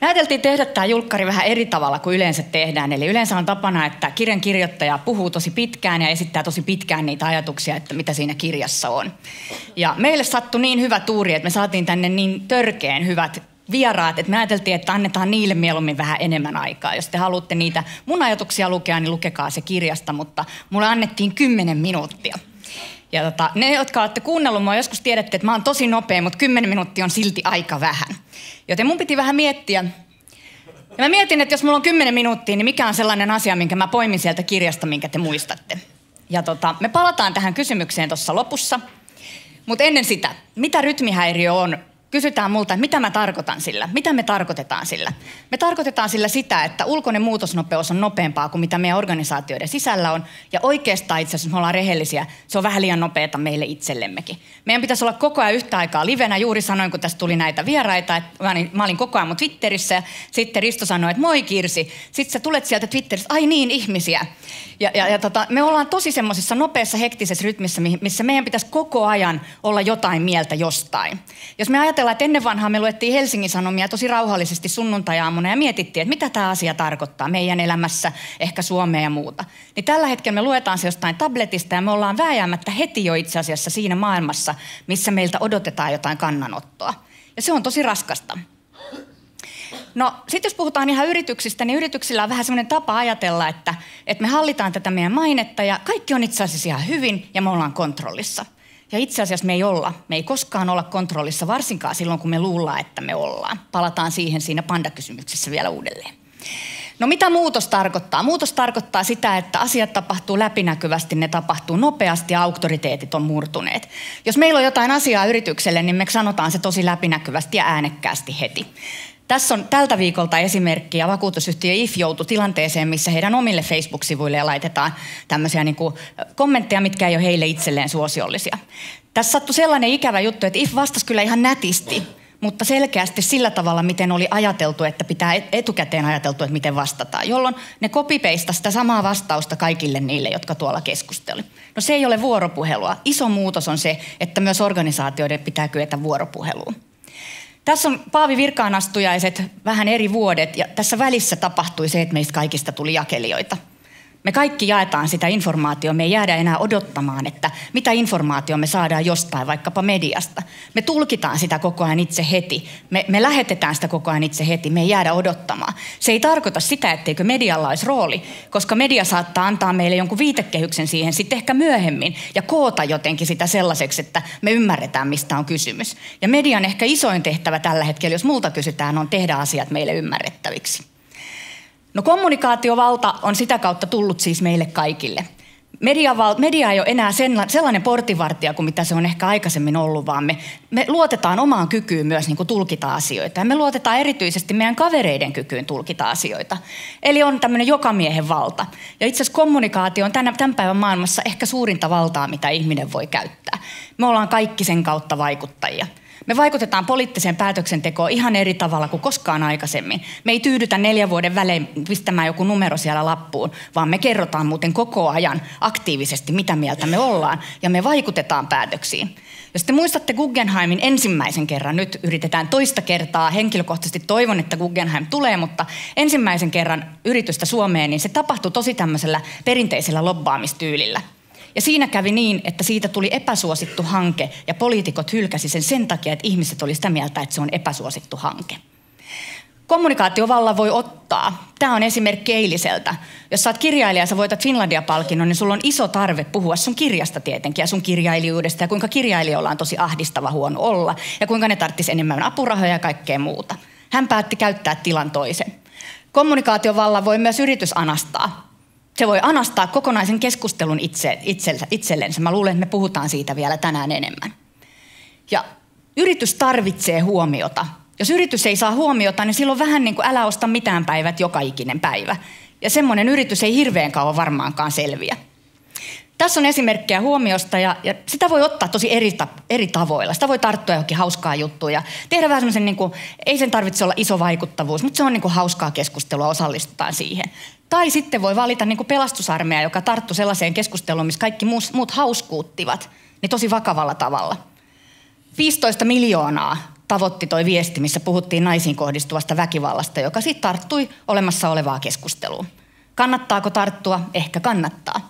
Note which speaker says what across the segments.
Speaker 1: Me ajateltiin tehdä tämä julkkari vähän eri tavalla kuin yleensä tehdään. Eli yleensä on tapana, että kirjan kirjoittaja puhuu tosi pitkään ja esittää tosi pitkään niitä ajatuksia, että mitä siinä kirjassa on. Ja meille sattui niin hyvä tuuri, että me saatiin tänne niin törkeen hyvät vieraat, että me ajateltiin, että annetaan niille mieluummin vähän enemmän aikaa. Jos te haluatte niitä mun ajatuksia lukea, niin lukekaa se kirjasta, mutta mulle annettiin 10 minuuttia. Ja tota, ne, jotka olette kuunnellut mua, joskus tiedätte, että mä oon tosi nopea, mutta 10 minuuttia on silti aika vähän. Joten mun piti vähän miettiä. Ja mä mietin, että jos mulla on 10 minuuttia, niin mikä on sellainen asia, minkä mä poimin sieltä kirjasta, minkä te muistatte. Ja tota, me palataan tähän kysymykseen tuossa lopussa. Mutta ennen sitä, mitä rytmihäiriö on kysytään multa, että mitä mä tarkoitan sillä, mitä me tarkoitetaan sillä. Me tarkoitetaan sillä sitä, että ulkoinen muutosnopeus on nopeampaa kuin mitä meidän organisaatioiden sisällä on. Ja oikeastaan itse asiassa, me ollaan rehellisiä, se on vähän liian nopeata meille itsellemmekin. Meidän pitäisi olla koko ajan yhtä aikaa livenä. Juuri sanoin, kun tässä tuli näitä vieraita, että mä olin, mä olin koko ajan mun Twitterissä ja sitten Risto sanoi, että moi Kirsi. Sitten sä tulet sieltä Twitteristä, ai niin ihmisiä. Ja, ja, ja tota, me ollaan tosi semmoisessa nopeassa hektisessä rytmissä, missä meidän pitäisi koko ajan olla jotain mieltä jostain. Jos me ajatellaan, ajatella, että ennen vanhaa me luettiin Helsingin Sanomia tosi rauhallisesti sunnuntajaamuna ja mietittiin, että mitä tämä asia tarkoittaa meidän elämässä, ehkä Suomea ja muuta. Niin tällä hetkellä me luetaan se jostain tabletista ja me ollaan vääjäämättä heti jo itse asiassa siinä maailmassa, missä meiltä odotetaan jotain kannanottoa. Ja se on tosi raskasta. No sitten jos puhutaan ihan yrityksistä, niin yrityksillä on vähän semmoinen tapa ajatella, että, että me hallitaan tätä meidän mainetta ja kaikki on itse asiassa ihan hyvin ja me ollaan kontrollissa – ja itse asiassa me ei olla. Me ei koskaan olla kontrollissa, varsinkaan silloin kun me luullaan, että me ollaan. Palataan siihen siinä pandakysymyksessä vielä uudelleen. No mitä muutos tarkoittaa? Muutos tarkoittaa sitä, että asiat tapahtuu läpinäkyvästi, ne tapahtuu nopeasti ja auktoriteetit on murtuneet. Jos meillä on jotain asiaa yritykselle, niin me sanotaan se tosi läpinäkyvästi ja äänekkäästi heti. Tässä on tältä viikolta esimerkki ja vakuutusyhtiö IF joutui tilanteeseen, missä heidän omille Facebook-sivuille laitetaan tämmöisiä niin kuin kommentteja, mitkä ei ole heille itselleen suosiollisia. Tässä sattui sellainen ikävä juttu, että If vastasi kyllä ihan nätisti, mutta selkeästi sillä tavalla, miten oli ajateltu, että pitää etukäteen ajateltu, että miten vastataan, jolloin ne kopipeistä sitä samaa vastausta kaikille niille, jotka tuolla keskusteli. No se ei ole vuoropuhelua. Iso muutos on se, että myös organisaatioiden pitää kyetä vuoropuheluun. Tässä on Paavi virkaanastujaiset vähän eri vuodet ja tässä välissä tapahtui se, että meistä kaikista tuli jakelijoita – me kaikki jaetaan sitä informaatiota, me ei jäädä enää odottamaan, että mitä informaatiota me saadaan jostain, vaikkapa mediasta. Me tulkitaan sitä koko ajan itse heti, me, me lähetetään sitä koko ajan itse heti, me ei jäädä odottamaan. Se ei tarkoita sitä, etteikö medialla olisi rooli, koska media saattaa antaa meille jonkun viitekehyksen siihen sitten ehkä myöhemmin ja koota jotenkin sitä sellaiseksi, että me ymmärretään, mistä on kysymys. Ja median ehkä isoin tehtävä tällä hetkellä, jos multa kysytään, on tehdä asiat meille ymmärrettäviksi. No kommunikaatiovalta on sitä kautta tullut siis meille kaikille. Media, media ei ole enää sen, sellainen portinvartija kuin mitä se on ehkä aikaisemmin ollut, vaan me, me luotetaan omaan kykyyn myös niin kuin tulkita asioita. Ja me luotetaan erityisesti meidän kavereiden kykyyn tulkita asioita. Eli on tämmöinen jokamiehen valta. Ja itse asiassa kommunikaatio on tänä, tämän päivän maailmassa ehkä suurinta valtaa, mitä ihminen voi käyttää. Me ollaan kaikki sen kautta vaikuttajia. Me vaikutetaan poliittiseen päätöksentekoon ihan eri tavalla kuin koskaan aikaisemmin. Me ei tyydytä neljän vuoden välein pistämään joku numero siellä lappuun, vaan me kerrotaan muuten koko ajan aktiivisesti, mitä mieltä me ollaan, ja me vaikutetaan päätöksiin. Jos te muistatte Guggenheimin ensimmäisen kerran, nyt yritetään toista kertaa, henkilökohtaisesti toivon, että Guggenheim tulee, mutta ensimmäisen kerran yritystä Suomeen, niin se tapahtui tosi tämmöisellä perinteisellä lobbaamistyylillä – ja siinä kävi niin, että siitä tuli epäsuosittu hanke ja poliitikot hylkäsi sen sen takia, että ihmiset olivat sitä mieltä, että se on epäsuosittu hanke. Kommunikaatiovalla voi ottaa. Tämä on esimerkki eiliseltä. Jos saat kirjailija ja sä voitat Finlandia-palkinnon, niin sulla on iso tarve puhua sun kirjasta tietenkin ja sun kirjailijuudesta ja kuinka kirjailijoilla on tosi ahdistava huono olla ja kuinka ne tarttis enemmän apurahoja ja kaikkea muuta. Hän päätti käyttää tilan toisen. Kommunikaatiovalla voi myös yritys anastaa se voi anastaa kokonaisen keskustelun itse, itsellensä, itsellensä. Mä luulen, että me puhutaan siitä vielä tänään enemmän. Ja yritys tarvitsee huomiota. Jos yritys ei saa huomiota, niin silloin vähän niin kuin älä osta mitään päivät joka ikinen päivä. Ja semmoinen yritys ei hirveän kauan varmaankaan selviä. Tässä on esimerkkejä huomiosta ja, ja sitä voi ottaa tosi eri, eri tavoilla. Sitä voi tarttua johonkin hauskaa juttuun ja tehdä vähän semmoisen, niin kuin, ei sen tarvitse olla iso vaikuttavuus, mutta se on niin kuin hauskaa keskustelua, osallistutaan siihen. Tai sitten voi valita niin kuin pelastusarmeja, joka tarttuu sellaiseen keskusteluun, missä kaikki muus, muut hauskuuttivat, niin tosi vakavalla tavalla. 15 miljoonaa tavoitti toi viesti, missä puhuttiin naisiin kohdistuvasta väkivallasta, joka sitten tarttui olemassa olevaa keskustelua. Kannattaako tarttua? Ehkä kannattaa.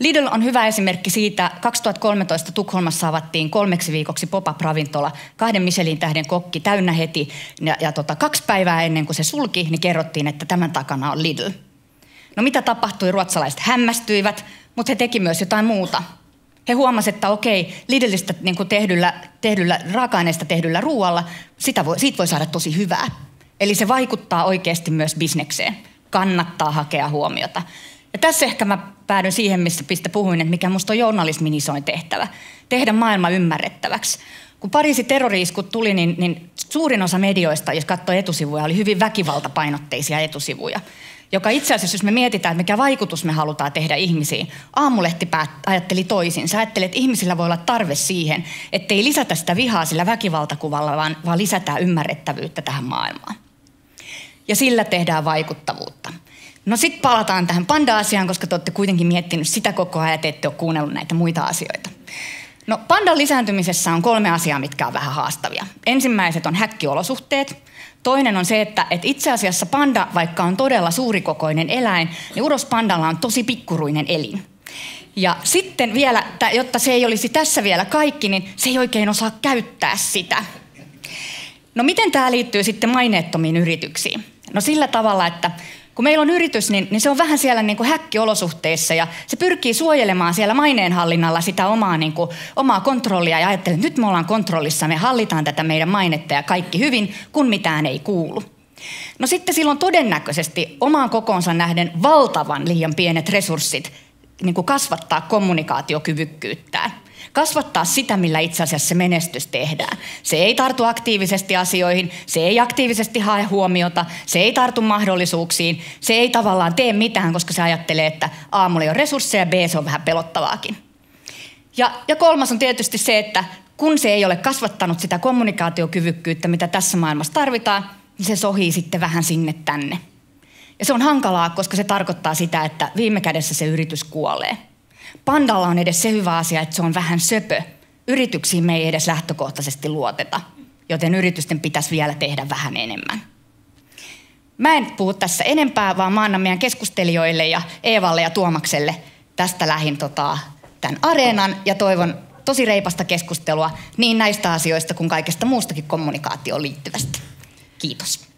Speaker 1: Lidl on hyvä esimerkki siitä. 2013 Tukholmassa avattiin kolmeksi viikoksi pop-up-ravintola. Kahden Michelin tähden kokki täynnä heti. Ja, ja tota, kaksi päivää ennen kuin se sulki, niin kerrottiin, että tämän takana on Lidl. No mitä tapahtui? Ruotsalaiset hämmästyivät, mutta he teki myös jotain muuta. He huomasivat, että okei, Lidlistä niin kuin tehdyllä, tehdyllä, raaka-aineista tehdyllä ruoalla, sitä voi, siitä voi saada tosi hyvää. Eli se vaikuttaa oikeasti myös bisnekseen. Kannattaa hakea huomiota. Ja tässä ehkä mä päädyn siihen, mistä, pistä puhuin, että mikä musta on journalismin isoin tehtävä. Tehdä maailma ymmärrettäväksi. Kun Pariisin terroriiskut tuli, niin, niin suurin osa medioista, jos katsoo etusivuja, oli hyvin väkivaltapainotteisia etusivuja. Joka itse asiassa, jos me mietitään, että mikä vaikutus me halutaan tehdä ihmisiin, aamulehti päät, ajatteli toisin. Sä että ihmisillä voi olla tarve siihen, että ei lisätä sitä vihaa sillä väkivaltakuvalla, vaan, vaan lisätään ymmärrettävyyttä tähän maailmaan. Ja sillä tehdään vaikuttavuutta. No sit palataan tähän panda-asiaan, koska te olette kuitenkin miettinyt sitä koko ajan että ette ole kuunnellut näitä muita asioita. No pandan lisääntymisessä on kolme asiaa, mitkä on vähän haastavia. Ensimmäiset on häkkiolosuhteet. Toinen on se, että, että itse asiassa panda, vaikka on todella suurikokoinen eläin, niin urospandalla on tosi pikkuruinen elin. Ja sitten vielä, jotta se ei olisi tässä vielä kaikki, niin se ei oikein osaa käyttää sitä. No miten tämä liittyy sitten maineettomiin yrityksiin? No sillä tavalla, että kun meillä on yritys, niin, niin se on vähän siellä niin kuin häkkiolosuhteissa ja se pyrkii suojelemaan siellä maineenhallinnalla sitä omaa, niin kuin, omaa kontrollia ja ajattelee, että nyt me ollaan kontrollissa, me hallitaan tätä meidän mainetta ja kaikki hyvin, kun mitään ei kuulu. No sitten silloin todennäköisesti omaan kokoonsa nähden valtavan liian pienet resurssit niin kuin kasvattaa kommunikaatiokyvykkyyttään. Kasvattaa sitä, millä itse asiassa se menestys tehdään. Se ei tartu aktiivisesti asioihin, se ei aktiivisesti hae huomiota, se ei tartu mahdollisuuksiin, se ei tavallaan tee mitään, koska se ajattelee, että A, mulla ei ole resursseja, B, se on vähän pelottavaakin. Ja, ja kolmas on tietysti se, että kun se ei ole kasvattanut sitä kommunikaatiokyvykkyyttä, mitä tässä maailmassa tarvitaan, niin se sohii sitten vähän sinne tänne. Ja se on hankalaa, koska se tarkoittaa sitä, että viime kädessä se yritys kuolee – Pandalla on edes se hyvä asia, että se on vähän söpö. Yrityksiin me ei edes lähtökohtaisesti luoteta, joten yritysten pitäisi vielä tehdä vähän enemmän. Mä en puhu tässä enempää, vaan mä annan meidän keskustelijoille ja Eevalle ja Tuomakselle tästä lähin tota, tämän areenan ja toivon tosi reipasta keskustelua niin näistä asioista kuin kaikesta muustakin kommunikaatioon liittyvästä. Kiitos.